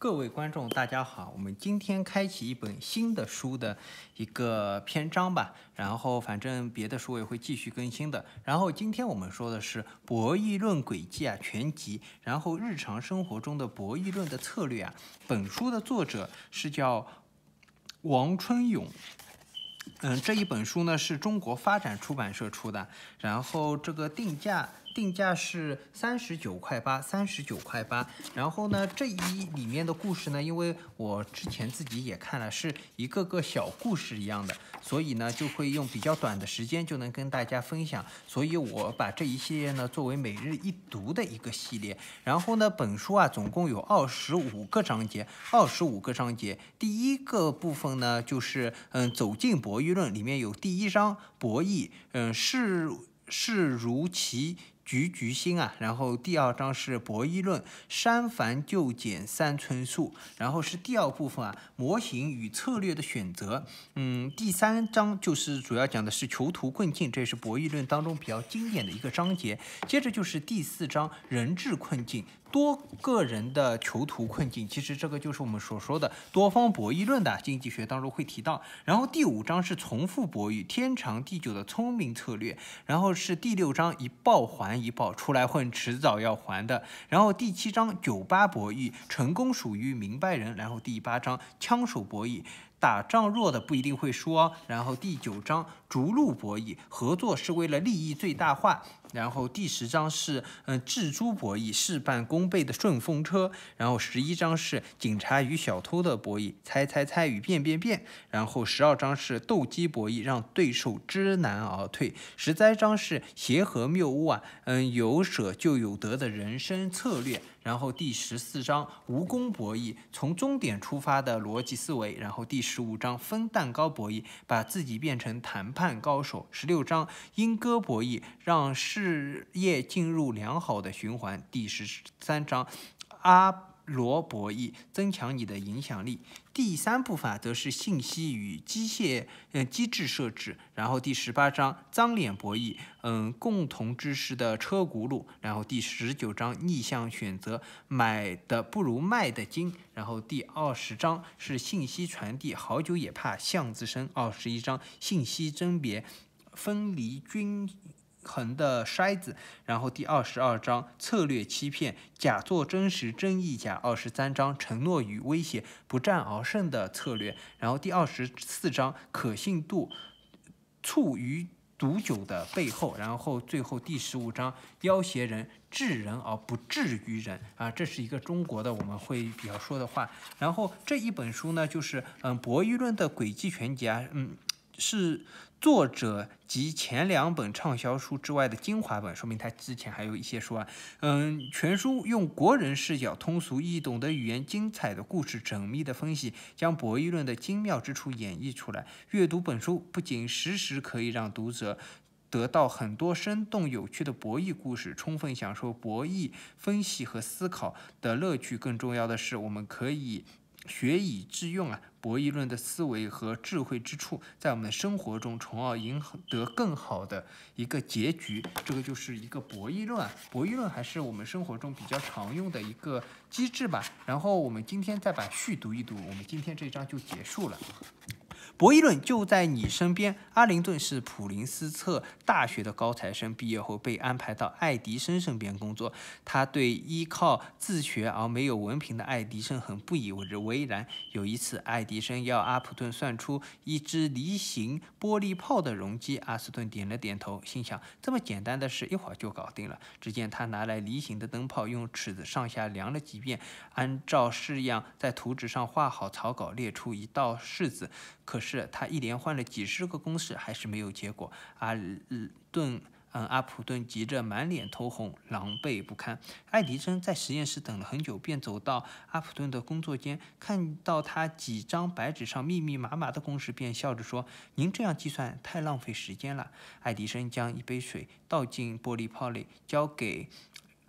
各位观众，大家好，我们今天开启一本新的书的一个篇章吧。然后，反正别的书也会继续更新的。然后，今天我们说的是《博弈论轨迹》啊全集，然后日常生活中的博弈论的策略啊。本书的作者是叫王春勇，嗯，这一本书呢是中国发展出版社出的，然后这个定价。定价是三十九块八，三十九块八。然后呢，这一里面的故事呢，因为我之前自己也看了，是一个个小故事一样的，所以呢，就会用比较短的时间就能跟大家分享。所以我把这一系列呢作为每日一读的一个系列。然后呢，本书啊总共有二十五个章节，二十五个章节。第一个部分呢就是嗯，走进博弈论，里面有第一章博弈，嗯，是是如其。局局心啊，然后第二章是博弈论，删繁就简三春树，然后是第二部分啊，模型与策略的选择。嗯，第三章就是主要讲的是囚徒困境，这也是博弈论当中比较经典的一个章节。接着就是第四章人质困境，多个人的囚徒困境，其实这个就是我们所说的多方博弈论的经济学当中会提到。然后第五章是重复博弈，天长地久的聪明策略。然后是第六章以报还。已保出来混，迟早要还的。然后第七章酒吧博弈，成功属于明白人。然后第八章枪手博弈。打仗弱的不一定会输。哦。然后第九章逐鹿博弈，合作是为了利益最大化。然后第十章是嗯智猪博弈，事半功倍的顺风车。然后十一章是警察与小偷的博弈，猜猜猜与变变变。然后十二章是斗鸡博弈，让对手知难而退。十三章是协和谬误啊，嗯有舍就有得的人生策略。然后第十四章蜈蚣博弈，从终点出发的逻辑思维。然后第十五章分蛋糕博弈，把自己变成谈判高手。十六章莺歌博弈，让事业进入良好的循环。第十三章阿。罗博弈增强你的影响力。第三步法则是信息与机械嗯机制设置。然后第十八章脏脸博弈，嗯共同知识的车轱辘。然后第十九章逆向选择，买的不如卖的精。然后第二十章是信息传递，好酒也怕巷子深。二十一章信息甄别，分离均。横的筛子，然后第二十二章策略欺骗，假作真实，真亦假；二十三章承诺与威胁，不战而胜的策略，然后第二十四章可信度，醋于毒酒的背后，然后最后第十五章要挟人，治人而不治于人啊，这是一个中国的我们会比较说的话。然后这一本书呢，就是嗯博弈论的轨迹全集啊，嗯是。作者及前两本畅销书之外的精华本，说明他之前还有一些书啊。嗯，全书用国人视角、通俗易懂的语言，精彩的故事，缜密的分析，将博弈论的精妙之处演绎出来。阅读本书，不仅时时可以让读者得到很多生动有趣的博弈故事，充分享受博弈分析和思考的乐趣，更重要的是，我们可以。学以致用啊，博弈论的思维和智慧之处，在我们的生活中，从而赢得更好的一个结局。这个就是一个博弈论啊，博弈论还是我们生活中比较常用的一个机制吧。然后我们今天再把序读一读，我们今天这章就结束了。博弈论就在你身边。阿灵顿是普林斯特大学的高材生，毕业后被安排到爱迪生身边工作。他对依靠自学而没有文凭的爱迪生很不以为然。有一次，爱迪生要阿普顿算出一只梨形玻璃泡的容积，阿斯顿点了点头，心想这么简单的事，一会儿就搞定了。只见他拿来梨形的灯泡，用尺子上下量了几遍，按照式样在图纸上画好草稿，列出一道式子，可是。是他一连换了几十个公式，还是没有结果。阿顿，嗯，阿普顿急着，满脸通红，狼狈不堪。爱迪生在实验室等了很久，便走到阿普顿的工作间，看到他几张白纸上密密麻麻的公式，便笑着说：“您这样计算太浪费时间了。”爱迪生将一杯水倒进玻璃泡里，交给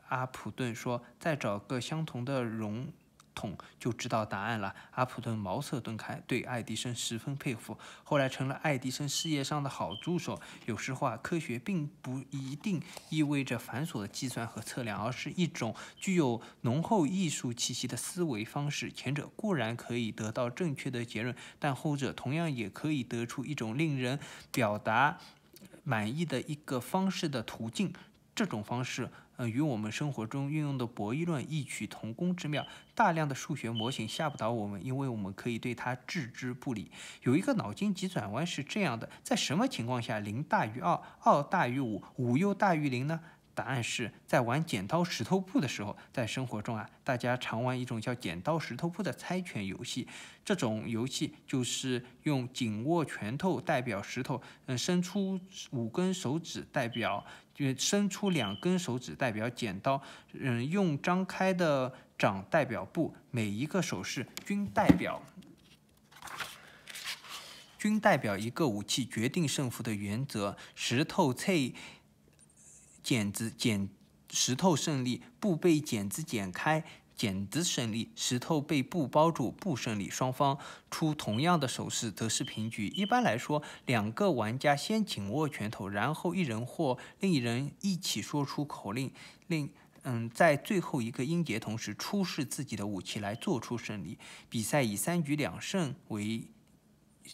阿普顿说：“再找个相同的容。”统就知道答案了。阿普顿茅塞顿开，对爱迪生十分佩服，后来成了爱迪生事业上的好助手。有时话，科学并不一定意味着繁琐的计算和测量，而是一种具有浓厚艺术气息的思维方式。前者固然可以得到正确的结论，但后者同样也可以得出一种令人表达满意的一个方式的途径。这种方式，嗯，与我们生活中运用的博弈论异曲同工之妙。大量的数学模型吓不倒我们，因为我们可以对它置之不理。有一个脑筋急转弯是这样的：在什么情况下零大于二，二大于五，五又大于零呢？答案是在玩剪刀石头布的时候，在生活中啊，大家常玩一种叫剪刀石头布的猜拳游戏。这种游戏就是用紧握拳头代表石头，嗯，伸出五根手指代表，就伸出两根手指代表剪刀，嗯，用张开的掌代表布。每一个手势均代表，均代表一个武器决定胜负的原则。石头脆。剪子剪石头胜利，布被剪子剪开，剪子胜利，石头被布包住，布胜利。双方出同样的手势，则是平局。一般来说，两个玩家先紧握拳头，然后一人或另一人一起说出口令，令嗯，在最后一个音节同时出示自己的武器来做出胜利。比赛以三局两胜为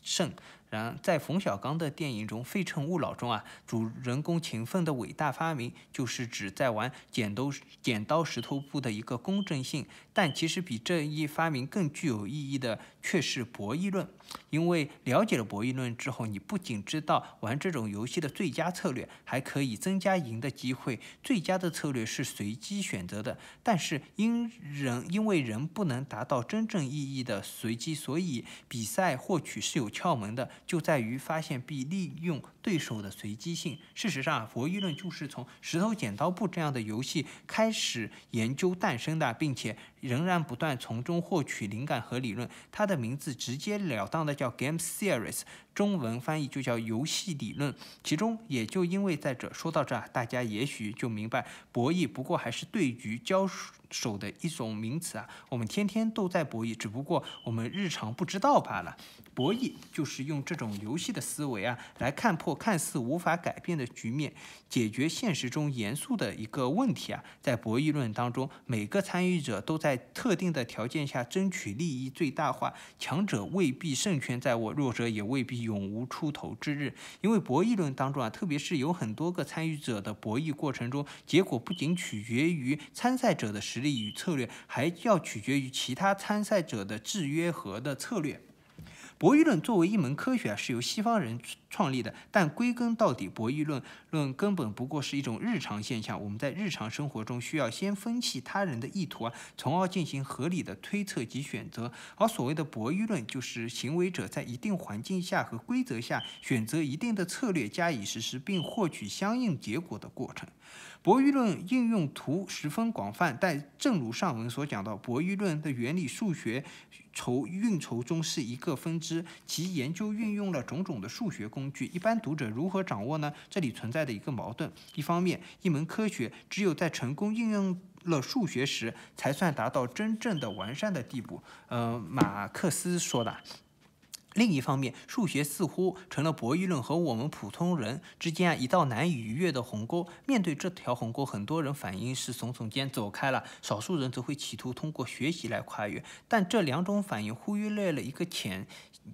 胜。然在冯小刚的电影中，《非诚勿扰》中啊，主人公勤奋的伟大发明就是指在玩剪刀剪刀石头布的一个公正性。但其实比这一发明更具有意义的却是博弈论。因为了解了博弈论之后，你不仅知道玩这种游戏的最佳策略，还可以增加赢的机会。最佳的策略是随机选择的，但是因人因为人不能达到真正意义的随机，所以比赛获取是有窍门的。就在于发现并利用对手的随机性。事实上，博弈论就是从石头剪刀布这样的游戏开始研究诞生的，并且。仍然不断从中获取灵感和理论。它的名字直截了当的叫 Game t h e o r s 中文翻译就叫游戏理论。其中也就因为在这说到这儿，大家也许就明白，博弈不过还是对局交手的一种名词啊。我们天天都在博弈，只不过我们日常不知道罢了。博弈就是用这种游戏的思维啊，来看破看似无法改变的局面，解决现实中严肃的一个问题啊。在博弈论当中，每个参与者都在。特定的条件下争取利益最大化，强者未必胜券在握，弱者也未必永无出头之日。因为博弈论当中啊，特别是有很多个参与者的博弈过程中，结果不仅取决于参赛者的实力与策略，还要取决于其他参赛者的制约和的策略。博弈论作为一门科学是由西方人创立的，但归根到底，博弈论论根本不过是一种日常现象。我们在日常生活中需要先分析他人的意图啊，从而进行合理的推测及选择。而所谓的博弈论，就是行为者在一定环境下和规则下，选择一定的策略加以实施，并获取相应结果的过程。博弈论应用图十分广泛，但正如上文所讲到，博弈论的原理数学筹运筹中是一个分支，其研究运用了种种的数学工具。一般读者如何掌握呢？这里存在的一个矛盾：一方面，一门科学只有在成功应用了数学时，才算达到真正的完善的地步。嗯，马克思说的。另一方面，数学似乎成了博弈论和我们普通人之间一道难以逾越的鸿沟。面对这条鸿沟，很多人反应是耸耸肩走开了，少数人则会企图通过学习来跨越。但这两种反应，呼吁了一个浅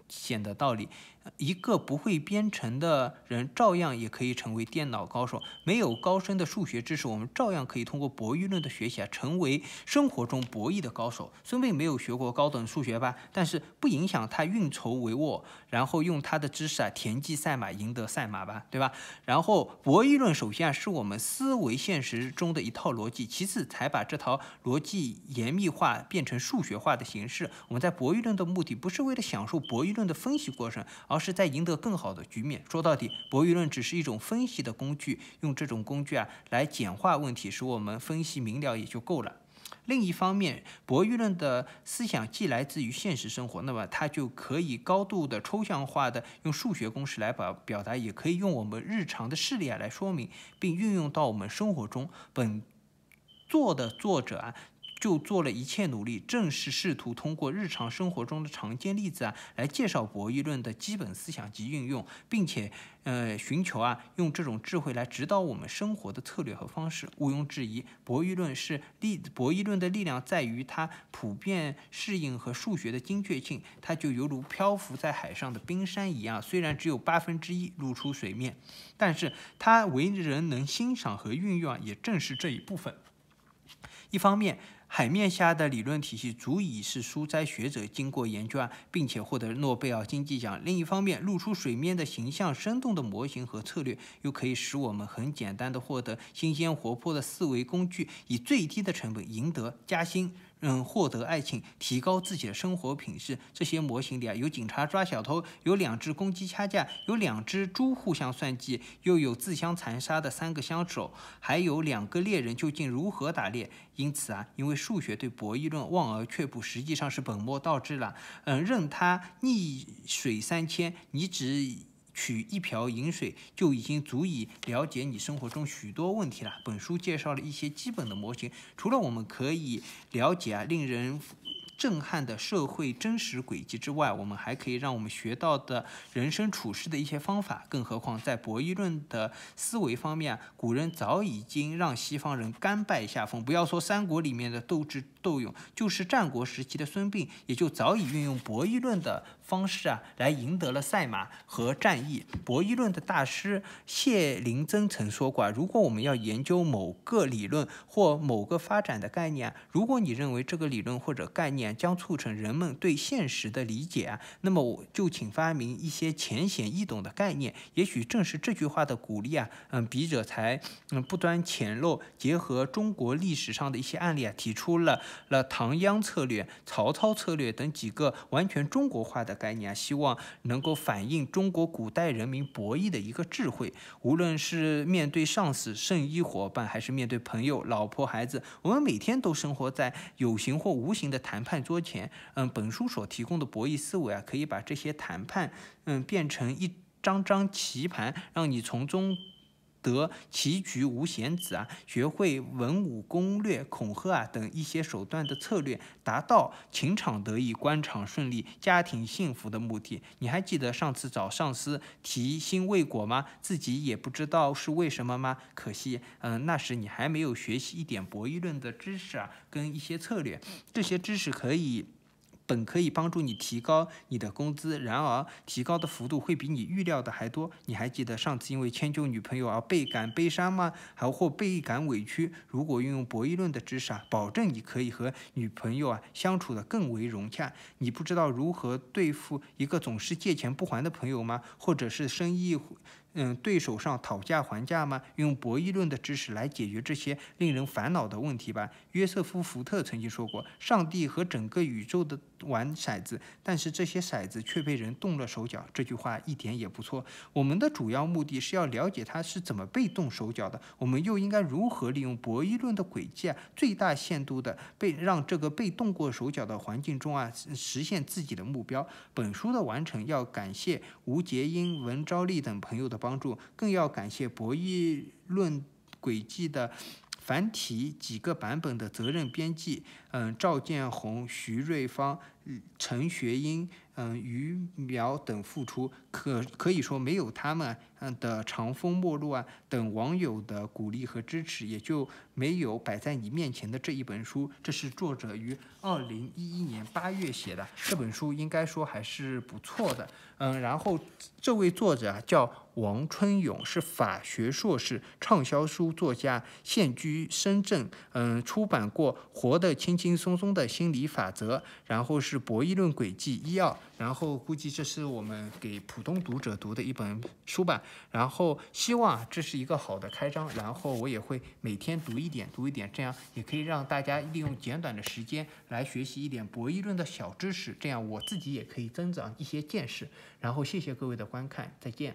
显的道理。一个不会编程的人照样也可以成为电脑高手，没有高深的数学知识，我们照样可以通过博弈论的学习啊，成为生活中博弈的高手。孙膑没有学过高等数学吧，但是不影响他运筹帷幄，然后用他的知识啊，田忌赛马赢得赛马吧，对吧？然后博弈论首先啊是我们思维现实中的一套逻辑，其次才把这套逻辑严密化变成数学化的形式。我们在博弈论的目的不是为了享受博弈论的分析过程。而是在赢得更好的局面。说到底，博弈论只是一种分析的工具，用这种工具啊来简化问题，使我们分析明了也就够了。另一方面，博弈论的思想既来自于现实生活，那么它就可以高度的抽象化的用数学公式来表表达，也可以用我们日常的事例啊来说明，并运用到我们生活中。本作的作者啊。就做了一切努力，正是试图通过日常生活中的常见例子啊，来介绍博弈论的基本思想及运用，并且呃，寻求啊，用这种智慧来指导我们生活的策略和方式。毋庸置疑，博弈论是力，博弈论的力量在于它普遍适应和数学的精确性。它就犹如漂浮在海上的冰山一样，虽然只有八分之一露出水面，但是它为人能欣赏和运用啊，也正是这一部分。一方面。海面下的理论体系足以是书斋学者经过研究，并且获得诺贝尔经济奖。另一方面，露出水面的形象、生动的模型和策略，又可以使我们很简单的获得新鲜活泼的思维工具，以最低的成本赢得加薪。嗯，获得爱情，提高自己的生活品质，这些模型里啊，有警察抓小偷，有两只公鸡掐架，有两只猪互相算计，又有自相残杀的三个相守，还有两个猎人究竟如何打猎。因此啊，因为数学对博弈论望而却步，实际上是本末倒置了。嗯，任他逆水三千，你只。取一瓢饮水就已经足以了解你生活中许多问题了。本书介绍了一些基本的模型，除了我们可以了解啊，令人。震撼的社会真实轨迹之外，我们还可以让我们学到的人生处事的一些方法。更何况在博弈论的思维方面，古人早已经让西方人甘拜下风。不要说三国里面的斗智斗勇，就是战国时期的孙膑，也就早已运用博弈论的方式啊，来赢得了赛马和战役。博弈论的大师谢灵曾曾说过，啊，如果我们要研究某个理论或某个发展的概念，如果你认为这个理论或者概念，将促成人们对现实的理解啊，那么我就请发明一些浅显易懂的概念。也许正是这句话的鼓励啊，嗯，笔者才嗯不断浅陋，结合中国历史上的一些案例啊，提出了了唐央策略、曹操策略等几个完全中国化的概念啊，希望能够反映中国古代人民博弈的一个智慧。无论是面对上司、圣医、伙伴，还是面对朋友、老婆、孩子，我们每天都生活在有形或无形的谈判。饭桌前，嗯，本书所提供的博弈思维啊，可以把这些谈判，嗯，变成一张张棋盘，让你从中。得棋局无闲子啊，学会文武攻略、恐吓啊等一些手段的策略，达到情场得意、官场顺利、家庭幸福的目的。你还记得上次找上司提薪未果吗？自己也不知道是为什么吗？可惜，嗯，那时你还没有学习一点博弈论的知识啊，跟一些策略。这些知识可以。本可以帮助你提高你的工资，然而提高的幅度会比你预料的还多。你还记得上次因为迁就女朋友而倍感悲伤吗？还或倍感委屈？如果运用博弈论的知识啊，保证你可以和女朋友啊相处的更为融洽。你不知道如何对付一个总是借钱不还的朋友吗？或者是生意？嗯，对手上讨价还价吗？用博弈论的知识来解决这些令人烦恼的问题吧。约瑟夫·福特曾经说过：“上帝和整个宇宙的玩骰子，但是这些骰子却被人动了手脚。”这句话一点也不错。我们的主要目的是要了解它是怎么被动手脚的，我们又应该如何利用博弈论的轨迹，最大限度的被让这个被动过手脚的环境中啊实现自己的目标。本书的完成要感谢吴杰英、文昭丽等朋友的。帮助，更要感谢博弈论轨迹的繁体几个版本的责任编辑，嗯，赵建红、徐瑞芳、陈学英。嗯，鱼苗等付出，可可以说没有他们嗯的长风陌路啊等网友的鼓励和支持，也就没有摆在你面前的这一本书。这是作者于二零一一年八月写的这本书，应该说还是不错的。嗯，然后这位作者啊叫王春勇，是法学硕士，畅销书作家，现居深圳。嗯，出版过《活的轻轻松松的心理法则》，然后是《博弈论轨迹一、二》。然后估计这是我们给普通读者读的一本书吧。然后希望这是一个好的开张。然后我也会每天读一点，读一点，这样也可以让大家利用简短的时间来学习一点博弈论的小知识。这样我自己也可以增长一些见识。然后谢谢各位的观看，再见。